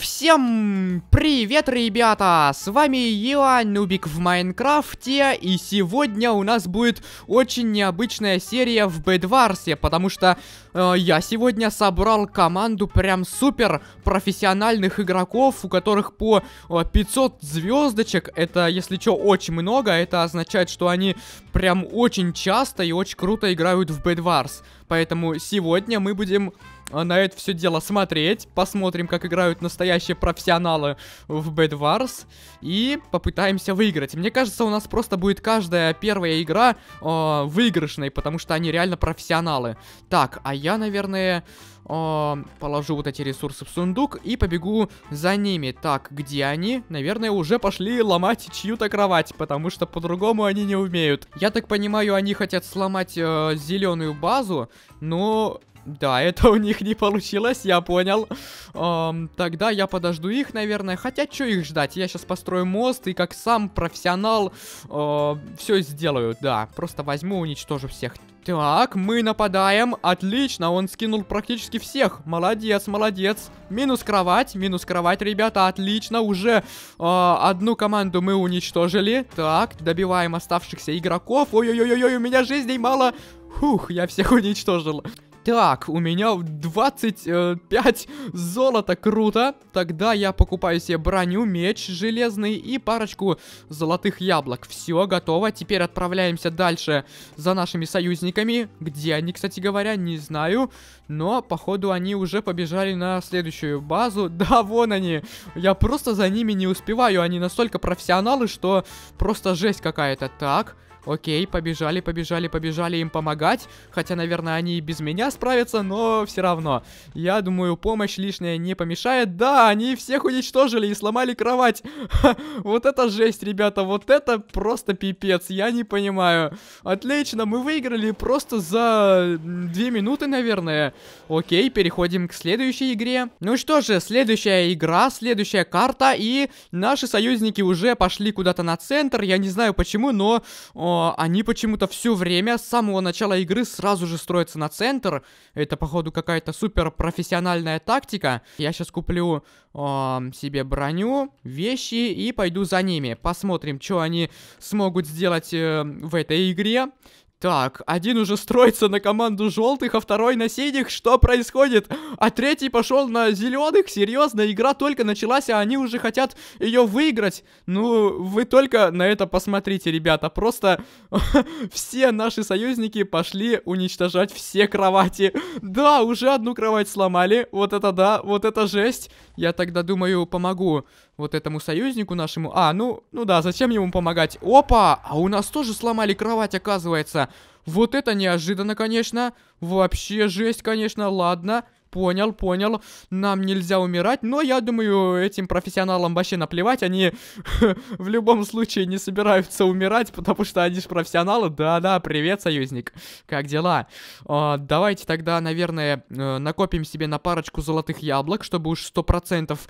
Всем привет, ребята! С вами я, Нубик в Майнкрафте, и сегодня у нас будет очень необычная серия в Бэдварсе, потому что э, я сегодня собрал команду прям супер профессиональных игроков, у которых по э, 500 звездочек, это, если что, очень много, это означает, что они прям очень часто и очень круто играют в Бэдварс. Поэтому сегодня мы будем а на это все дело смотреть. Посмотрим, как играют настоящие профессионалы в Bad Wars. И попытаемся выиграть. Мне кажется, у нас просто будет каждая первая игра э, выигрышной, потому что они реально профессионалы. Так, а я, наверное, э, положу вот эти ресурсы в сундук и побегу за ними. Так, где они? Наверное, уже пошли ломать чью-то кровать, потому что по-другому они не умеют. Я так понимаю, они хотят сломать э, зеленую базу, но да, это у них не получилось, я понял. Эм, тогда я подожду их, наверное. Хотя, что их ждать? Я сейчас построю мост и как сам профессионал э, все сделаю. Да, просто возьму, уничтожу всех. Так, мы нападаем. Отлично, он скинул практически всех. Молодец, молодец. Минус кровать, минус кровать, ребята, отлично. Уже э, одну команду мы уничтожили. Так, добиваем оставшихся игроков. Ой-ой-ой, у меня жизней мало. Фух, я всех уничтожил. Так, у меня 25 э, золота, круто. Тогда я покупаю себе броню, меч железный и парочку золотых яблок. Все, готово. Теперь отправляемся дальше за нашими союзниками. Где они, кстати говоря, не знаю. Но, походу, они уже побежали на следующую базу. Да, вон они. Я просто за ними не успеваю. Они настолько профессионалы, что просто жесть какая-то. Так... Окей, побежали, побежали, побежали им помогать. Хотя, наверное, они и без меня справятся, но все равно. Я думаю, помощь лишняя не помешает. Да, они всех уничтожили и сломали кровать. Ха, вот это жесть, ребята, вот это просто пипец, я не понимаю. Отлично, мы выиграли просто за две минуты, наверное. Окей, переходим к следующей игре. Ну что же, следующая игра, следующая карта, и наши союзники уже пошли куда-то на центр. Я не знаю почему, но... О, они почему-то все время с самого начала игры сразу же строятся на центр. Это, походу, какая-то супер профессиональная тактика. Я сейчас куплю э, себе броню, вещи и пойду за ними. Посмотрим, что они смогут сделать э, в этой игре. Так, один уже строится на команду желтых, а второй на синих. Что происходит? А третий пошел на зеленых? Серьезно, игра только началась, а они уже хотят ее выиграть. Ну, вы только на это посмотрите, ребята. Просто все наши союзники пошли уничтожать все кровати. Да, уже одну кровать сломали. Вот это да, вот это жесть. Я тогда думаю, помогу вот этому союзнику нашему. А, ну, ну да, зачем ему помогать? Опа! А у нас тоже сломали кровать, оказывается. Вот это неожиданно, конечно. Вообще жесть, конечно, ладно. Понял, понял. Нам нельзя умирать, но я думаю, этим профессионалам вообще наплевать. Они в любом случае не собираются умирать, потому что они же профессионалы. Да-да, привет, союзник. Как дела? А, давайте тогда, наверное, э, накопим себе на парочку золотых яблок, чтобы уж сто процентов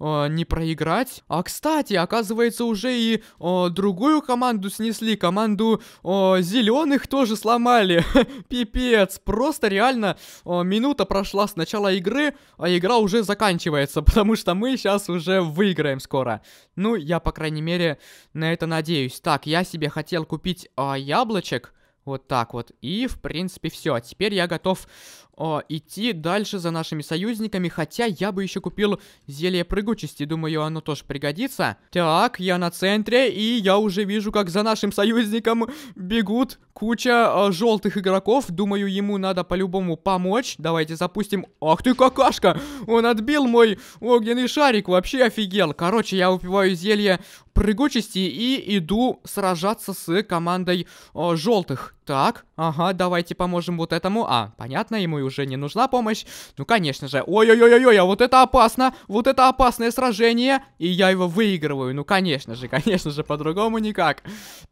э, не проиграть. А кстати, оказывается, уже и э, другую команду снесли, команду э, зеленых тоже сломали. Пипец, просто реально э, минута прошла с начала игры, а игра уже заканчивается, потому что мы сейчас уже выиграем скоро. Ну, я, по крайней мере, на это надеюсь. Так, я себе хотел купить э, яблочек. Вот так вот. И, в принципе, все. А теперь я готов о, а, идти дальше за нашими союзниками, хотя я бы еще купил зелье прыгучести, думаю, оно тоже пригодится. Так, я на центре, и я уже вижу, как за нашим союзником бегут куча э, а, желтых игроков, думаю, ему надо по-любому помочь. Давайте запустим... Ах ты какашка! Он отбил мой огненный шарик, вообще офигел. Короче, я выпиваю зелье прыгучести и иду сражаться с командой э, а, желтых. Так, ага, давайте поможем вот этому. А, понятно, ему уже не нужна помощь. Ну, конечно же. Ой-ой-ой-ой, а вот это опасно! Вот это опасное сражение! И я его выигрываю. Ну, конечно же, конечно же, по-другому никак.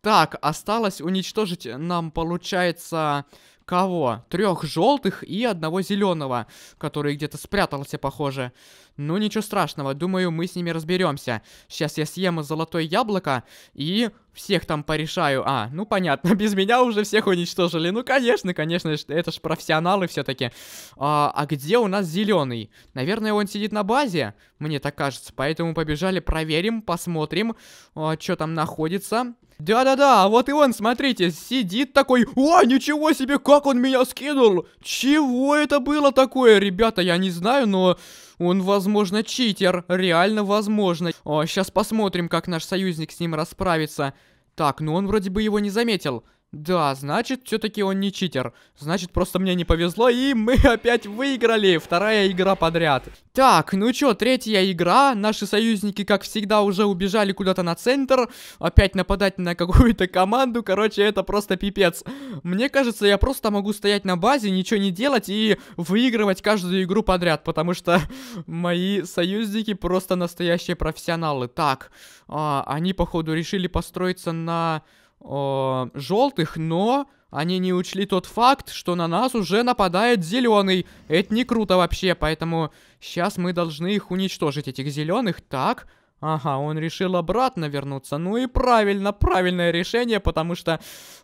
Так, осталось уничтожить нам, получается... Кого? Трех желтых и одного зеленого, который где-то спрятался, похоже. Ну, ничего страшного, думаю, мы с ними разберемся. Сейчас я съем золотое яблоко и всех там порешаю. А, ну понятно, без меня уже всех уничтожили. Ну, конечно, конечно, это ж профессионалы все-таки. А, а где у нас зеленый? Наверное, он сидит на базе, мне так кажется. Поэтому побежали, проверим, посмотрим, а, что там находится. Да-да-да, вот и он, смотрите, сидит такой... О, ничего себе, как он меня скинул! Чего это было такое, ребята, я не знаю, но... Он, возможно, читер, реально возможно. О, сейчас посмотрим, как наш союзник с ним расправится. Так, ну он вроде бы его не заметил. Да, значит, все-таки он не читер. Значит, просто мне не повезло, и мы опять выиграли. Вторая игра подряд. Так, ну что, третья игра. Наши союзники, как всегда, уже убежали куда-то на центр. Опять нападать на какую-то команду. Короче, это просто пипец. Мне кажется, я просто могу стоять на базе, ничего не делать и выигрывать каждую игру подряд. Потому что мои союзники просто настоящие профессионалы. Так, а, они, походу, решили построиться на Э, желтых, но они не учли тот факт, что на нас уже нападает зеленый. Это не круто вообще, поэтому сейчас мы должны их уничтожить, этих зеленых, так? Ага, он решил обратно вернуться. Ну и правильно, правильное решение, потому что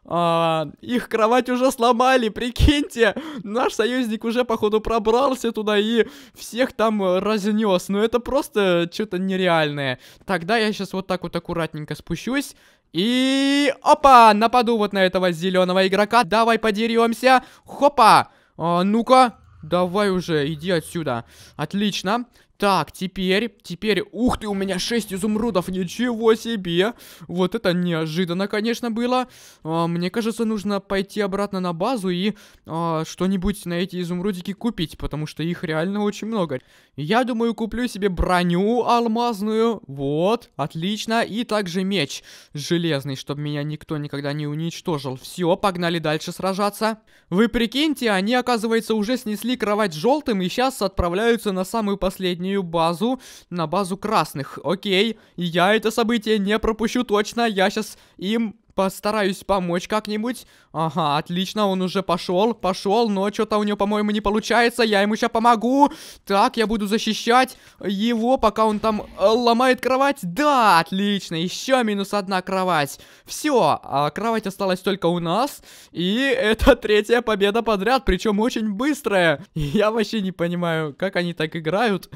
э, их кровать уже сломали, прикиньте. Наш союзник уже, походу, пробрался туда и всех там разнес. Ну это просто что-то нереальное. Тогда я сейчас вот так вот аккуратненько спущусь. И... Опа! Нападу вот на этого зеленого игрока. Давай подеремся. Хопа! А, ну-ка. Давай уже, иди отсюда. Отлично. Так, теперь, теперь, ух ты, у меня 6 изумрудов, ничего себе. Вот это неожиданно, конечно, было. А, мне кажется, нужно пойти обратно на базу и а, что-нибудь на эти изумрудики купить, потому что их реально очень много. Я думаю, куплю себе броню алмазную, вот, отлично, и также меч железный, чтобы меня никто никогда не уничтожил. Все, погнали дальше сражаться. Вы прикиньте, они, оказывается, уже снесли кровать желтым и сейчас отправляются на самый последний синюю базу на базу красных. Окей, я это событие не пропущу точно, я сейчас им Постараюсь помочь как-нибудь. Ага, отлично, он уже пошел, пошел, но что-то у него, по-моему, не получается. Я ему сейчас помогу. Так, я буду защищать его, пока он там э, ломает кровать. Да, отлично, еще минус одна кровать. Все, а кровать осталась только у нас. И это третья победа подряд, причем очень быстрая. Я вообще не понимаю, как они так играют,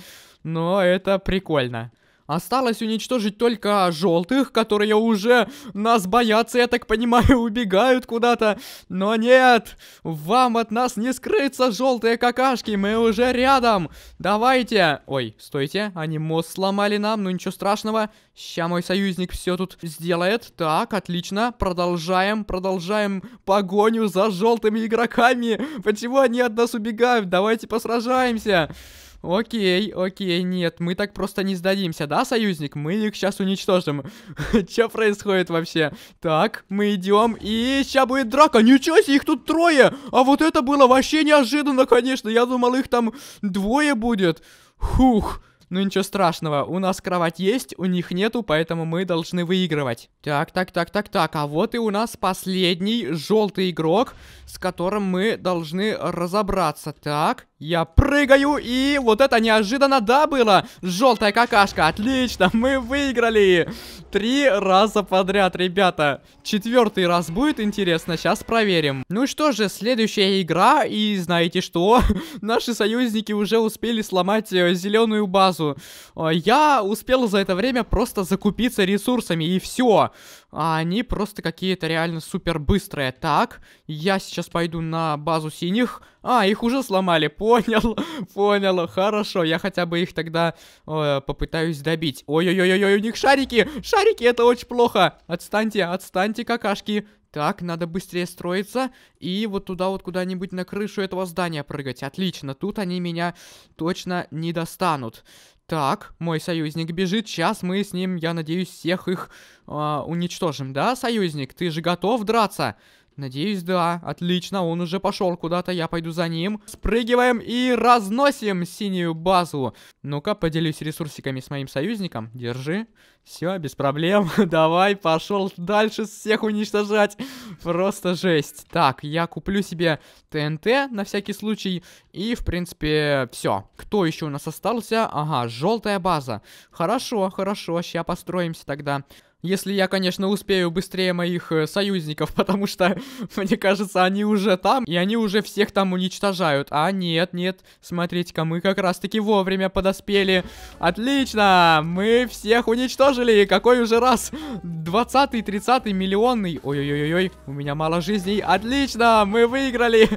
но это прикольно. Осталось уничтожить только желтых, которые уже нас боятся, я так понимаю, убегают куда-то. Но нет, вам от нас не скрыться, желтые какашки, мы уже рядом. Давайте. Ой, стойте, они мост сломали нам, ну ничего страшного. Ща мой союзник все тут сделает. Так, отлично, продолжаем, продолжаем погоню за желтыми игроками. Почему они от нас убегают? Давайте посражаемся. Окей, окей, нет, мы так просто не сдадимся, да, союзник? Мы их сейчас уничтожим. Что происходит вообще? Так, мы идем, и сейчас будет драка. Ничего себе, их тут трое! А вот это было вообще неожиданно, конечно. Я думал, их там двое будет. Хух. Ну ничего страшного, у нас кровать есть, у них нету, поэтому мы должны выигрывать. Так, так, так, так, так, а вот и у нас последний желтый игрок, с которым мы должны разобраться. Так, я прыгаю, и вот это неожиданно, да, было. Желтая какашка, отлично, мы выиграли. Три раза подряд, ребята. Четвертый раз будет интересно, сейчас проверим. Ну что же, следующая игра, и знаете что? Наши союзники уже успели сломать э, зеленую базу. Э, я успел за это время просто закупиться ресурсами, и все а они просто какие-то реально супер быстрые. Так, я сейчас пойду на базу синих. А, их уже сломали, понял, понял, хорошо, я хотя бы их тогда э, попытаюсь добить. Ой-ой-ой, ой у них шарики, шарики, это очень плохо. Отстаньте, отстаньте, какашки, так, надо быстрее строиться и вот туда вот куда-нибудь на крышу этого здания прыгать. Отлично, тут они меня точно не достанут. Так, мой союзник бежит, сейчас мы с ним, я надеюсь, всех их э, уничтожим. Да, союзник, ты же готов драться? Надеюсь, да. Отлично, он уже пошел куда-то, я пойду за ним. Спрыгиваем и разносим синюю базу. Ну-ка, поделюсь ресурсиками с моим союзником. Держи. Все, без проблем. Давай, пошел дальше всех уничтожать. Просто жесть. Так, я куплю себе ТНТ на всякий случай. И, в принципе, все. Кто еще у нас остался? Ага, желтая база. Хорошо, хорошо, сейчас построимся тогда. Если я, конечно, успею быстрее моих э, союзников, потому что, мне кажется, они уже там, и они уже всех там уничтожают. А нет, нет, смотрите-ка, мы как раз-таки вовремя подоспели. Отлично, мы всех уничтожили, какой уже раз? 20-й, 30-й, миллионный. Ой-ой-ой-ой, у меня мало жизней. Отлично, мы выиграли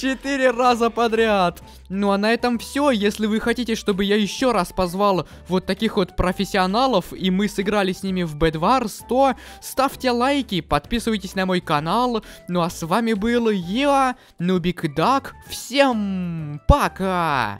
4 раза подряд. Ну а на этом все. Если вы хотите, чтобы я еще раз позвал вот таких вот профессионалов, и мы сыграли с ними в B2, Бар 100. Ставьте лайки, подписывайтесь на мой канал. Ну а с вами был я, Нубик Дак. Всем пока!